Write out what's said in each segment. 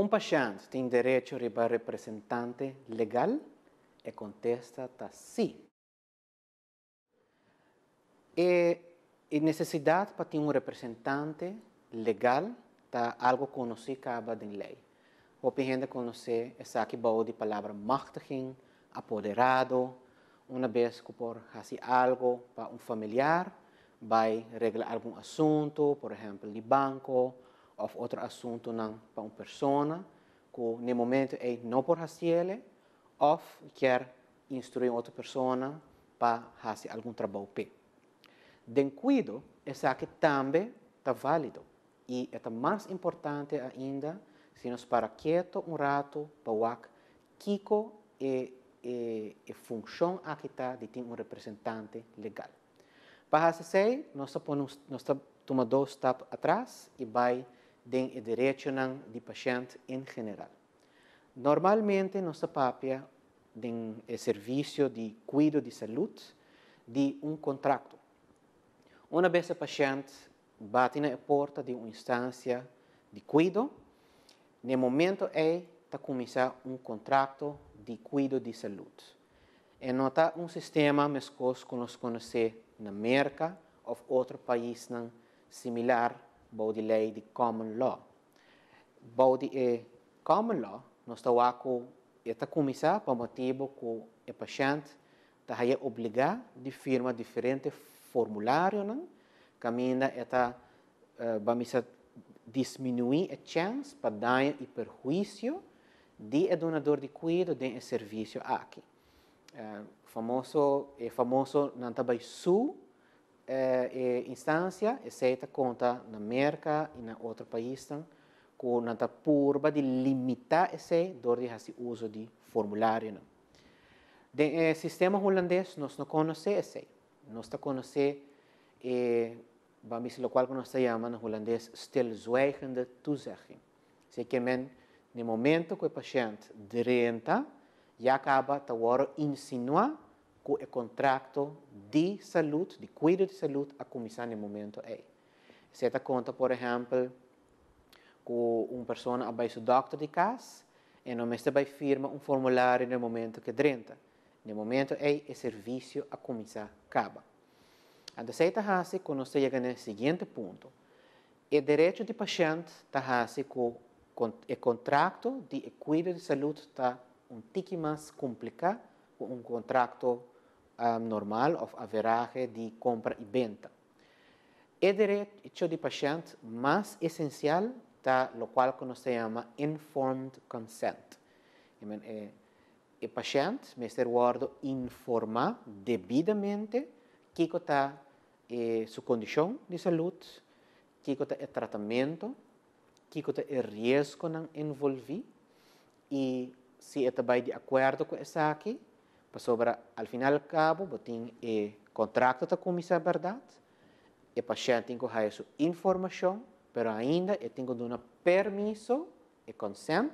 Un paciente tiene derecho a representante legal? E contesta sí. Eh, y La necesidad para tener un representante legal está algo que acaba de ley. O gente conocer exactamente la de palavra apoderado, Una vez que por hacer algo para un familiar, vai arreglar algún asunto, por ejemplo, el banco, of outro assunto não para uma pessoa que no momento é não por raciele ou quer instruir outra pessoa para fazer algum trabalho. Den cuido é que também está válido e é tá mais importante ainda se nos para quieto um rato para o Kiko é, é, é função aqui está de ter um representante legal. Para fazer isso, nós vamos tomar dois passos atrás e vai den derecho ng di paciente in general. Normalmente nossa papia den eh, serviço de cuido de saúde de um contrato. Uma vez o paciente bate na porta de uma instância de cuido, no momento ele está começar um contrato de cuido de saúde. É nota um sistema mescos que nós conhecemos na América ou outro país não, similar Bodhi de common law. Bodhi eh, common law no está com esta kumisa para motivo que o paciente está haya obligar de firma diferente formulário nan camina eh, ita uh, diminuir a chance para danho e perjuízo de donador de cuido de serviço aqui. Uh, eh, famoso é famoso não tabai su Eh, eh, instancia está conta en América y e en otros países con la purba de limitar ese, de uso de formulário. El De eh, sistema holandês, nós No e eh, se esse. Nós não lo eh, vamos dizer, se llama nós chamamos en holandês, stilzwijgende toezegging. que men, el momento que el paciente derenta, ya acaba, de insinuar com o eh, contrato de saúde, de cuidado de saúde, a comissão no momento aí. Se te conta, por exemplo, com uma pessoa vai ao doutor de casa e não mesmo vai firma um formulário no momento que entra. No momento aí, o é serviço a comissão acaba. Então, se você hace, quando você chega no seguinte ponto, o é direito do paciente está com o é contrato de cuidado de saúde está um pouco mais complicado um contrato um, normal of averaje de compra y venta. El derecho de paciente más esencial está lo cual se llama informed consent. Eh, el paciente, me guardo, informa debidamente qué está eh, su condición de salud, qué está el tratamiento, qué está el riesgo que envolví y si está de acuerdo con eso aquí, sobre ao final cabo botin e eh, contrato da comissão verdade o paciente tem que ter sua informação pero ainda eu tenho que dar permisso e eh, consent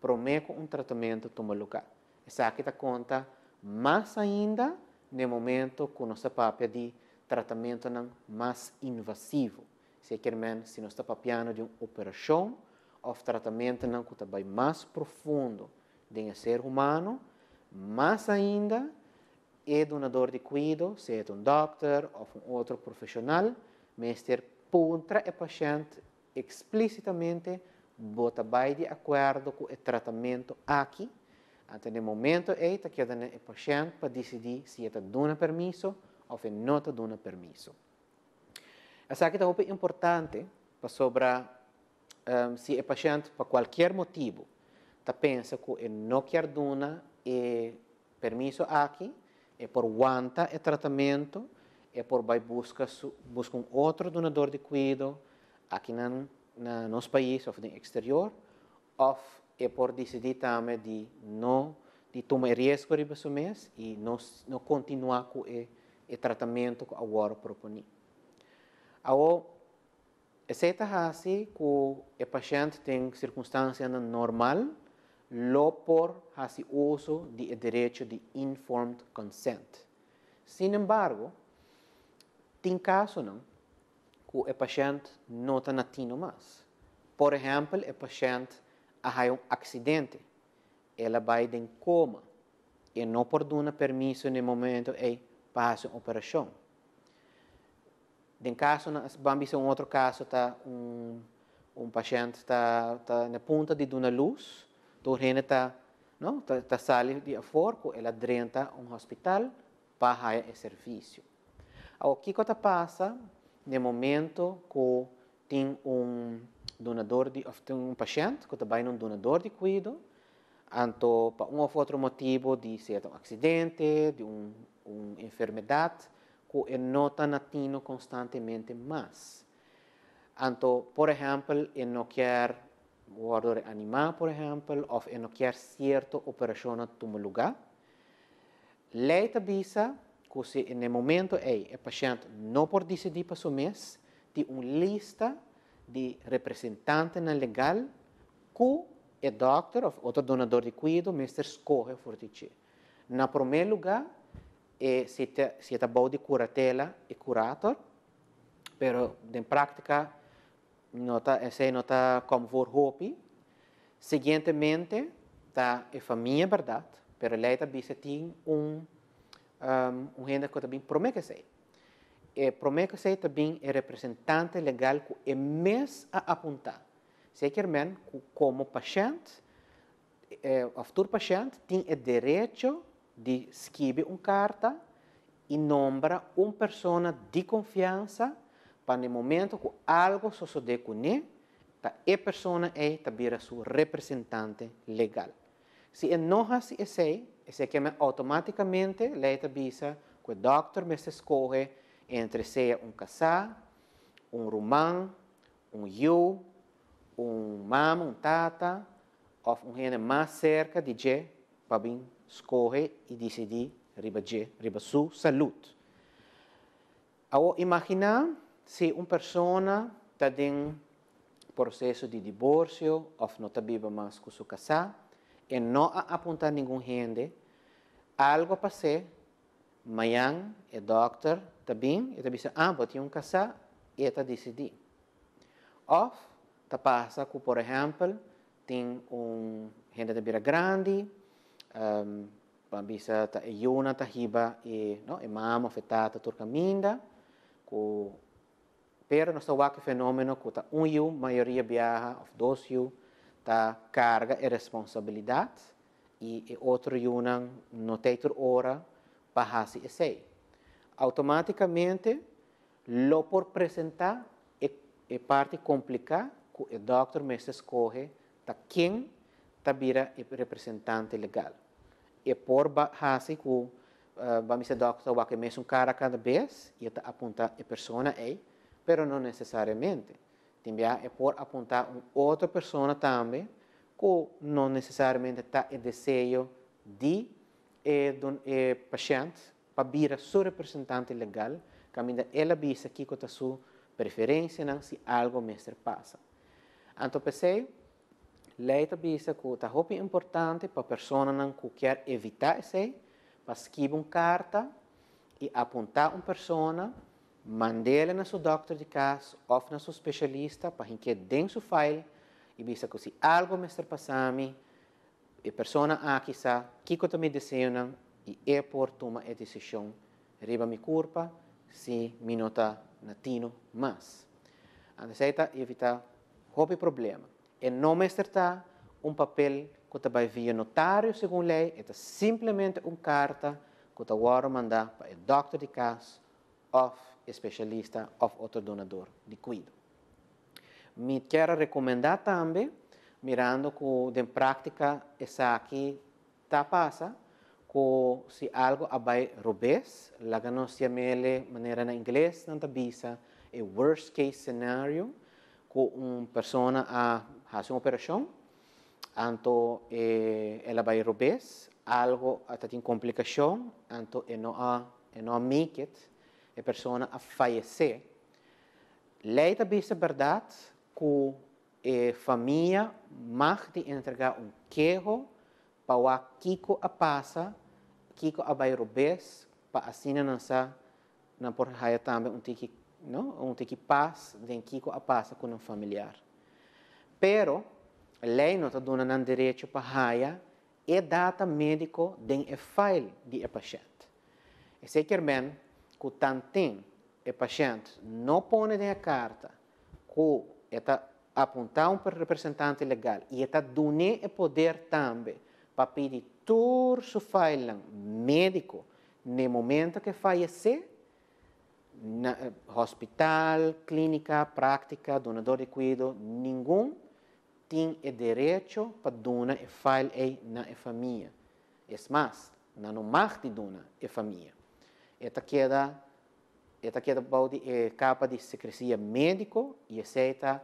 prometo um tratamento tomar lugar essa aqui tá conta mais ainda no momento que nossa papia de tratamento não mais invasivo se quer menos se nós está papiando de uma operação ou tratamento não que tá mais profundo de um ser humano mais ainda, é donador de cuido, seja é um doctor ou um outro profissional, mestre contra o é paciente explicitamente bota vai de acordo com o tratamento aqui. Até no momento, é que o paciente para decidir se está dando permissão ou se não está dando permisso. Essa aqui é importante para sobre um, se o é paciente, por qualquer motivo, está pensa que não quer dar e permisso aqui, e por aguenta e tratamento, e por vai buscar busca um outro donador de cuido aqui no na nosso país ou no exterior, ou e por decidir também de não de tomar risco de mês e não, não continuar com o, o tratamento que agora propõe. Agora, aceita assim que o paciente tem circunstância normal, Lopor hace uso del derecho de informed consent. Sin embargo, tem caso não, que o paciente não está nativo mais. Por exemplo, o paciente tem um acidente, ela vai em coma e não perdona permissão no momento e passa uma operação. Tem caso, vamos ver um outro caso, está um, um paciente está tá na ponta de uma luz, doorheen ta, não? ta, ta sali di forco e la drenta un hospital para e serviço. O que que passa no momento que tem um donador de, tem um paciente que está também um donador de cuido, anto para um ou outro motivo de ser um acidente, de um, uma enfermidade, que ele nota natino constantemente mais. Anto, por exemplo, ele não quer worden anima, per esempio, o in een cierto operazione tumuluga. Leita bisa, così in el momento ei, el paciente no por decidir para su mese, di una lista di rappresentanti non legali cu e doctor o otro donatore di cuido, mister scoge fortici. In primo luogo, e siete, siete bau di curatela e curator, però in pratica nota, é nota como vor roupi Seguintemente, tá a é família, verdade, pero ele também tem um um renda que também promete ser. E promete o também é representante legal que é mês a apontar. Se é quer men como paciente, é, o futuro paciente tem o direito de escrever uma carta e nombrar uma pessoa de confiança para o momento que algo sucede com ele, a pessoa é também a sua representante legal. Se enoja se esse, esse que automaticamente lhe avisa que o doctor me escolhe entre ser um casá, um romã, um you, um mama, um tata, ou um gene mais cerca de je, para bem escolher e decidir riba je, riba sua saúde. Agora, imaginar se uma pessoa está em processo de divórcio, ou não está viva mais com sua casa, e não apontar nenhum rende, algo passou, amanhã o doutor está bem, e está dizendo, ah, vou ter um casar, e está decidindo. Ou, está passa com, por exemplo, tem um renda de vida grande, um, bisa ta iuna ta hiba e no e mama fetata turcaminda, ku Pero nasawaki fenomeno kuta um yu, maioria biaha, ou dois yu, ta carga e responsabilidade, e, e outro yu nan no teitur ora, bahasi e sei. Automaticamente, lo por apresentar é, é parte complicada que o doutor mestre escolhe ta quem está vira representante legal. E por base eh, que vamos dizer, doutor, o que mesmo cara cada vez, e ta a pessoa aí, pero não necessariamente. Também é eh, por apontar outra pessoa também que não necessariamente está o desejo de eh, don, eh, paciente para vir seu representante legal, caminha ela aqui que está sua preferência não, se algo mestre passa. Então, pensei, lei visa que está muito importante para a pessoa não que quer evitar isso, para escrever uma carta e apontar uma pessoa Mandela na sua dokter de kas, ou na sua para que ele den su file, e que se algo mester passando e o que kiko me medicina, e é por toma e decisão riba mi curpa, si minota natino mas. a seita evita qualquer problema. E não me ta um papel que ta vai via notário segundo lei, é simplesmente um carta que ta waro mandar para o dokter de kas, especialista of outro donador de cuido. Me quero recomendar também, mirando com de prática essa aqui tá passa, com se algo abai rubes, laga não se amele maneira na inglês, não tabisa, é worst case scenario, com uma pessoa a fazer uma operação, anto eh, ela vai rubes, algo até tem complicação, anto e eh, não a, e eh, não a make it, pessoa a fallecer, lei de beste verdade, que a família mag de entregar um queijo para Kiko a passa, Kiko a vai robes, para assim não sa na por raia também um tiki, não, um tiki paz de Kiko a passa com um familiar. Pero lei não está dando um direito para raia é data médico den um file de e paciente. E sekermen que tantin o paciente não põe a carta que está apontar para o representante legal e está dando o poder também para pedir todo o failan médico no momento que falecer na, eh, hospital, clínica, prática, donador de cuido, nenhum tem o direito para donar e file na família. É mais, não mais de donar a família. Esta queda, esta queda pode é capa de secrecia médico e aceita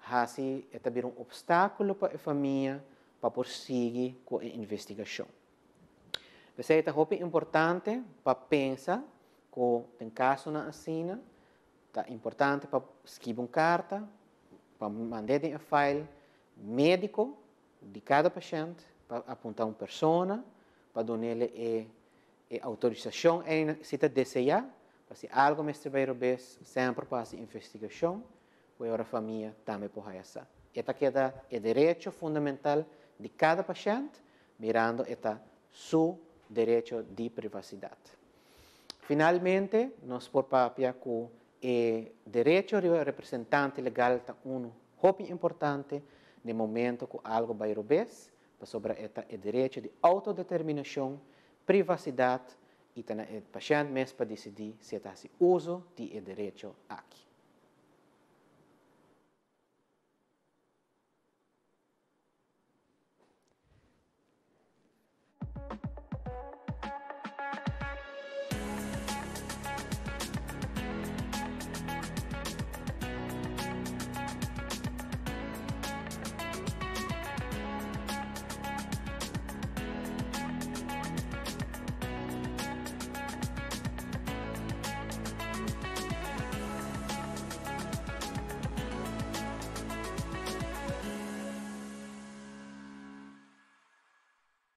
é assim é também um obstáculo para a família para prosseguir com a investigação. Receita é importante para pensar que tem caso na assina, É tá importante para escrever uma carta, para mandar um file médico de cada paciente, para apontar uma pessoa, para dar-lhe eh, autorização é necessária, para se algo me estiver bes, sempre passa investigação, ou a família também pode essa. Esta queda é direito fundamental de cada paciente, mirando esta seu direito de privacidade. Finalmente, nós por papia com o direito de representante legal está um hobby importante no momento que algo vai rubes, sobre esta é direito de autodeterminação Privacidade e também o paciente mesmo para decidir se está si uso de o direito aqui.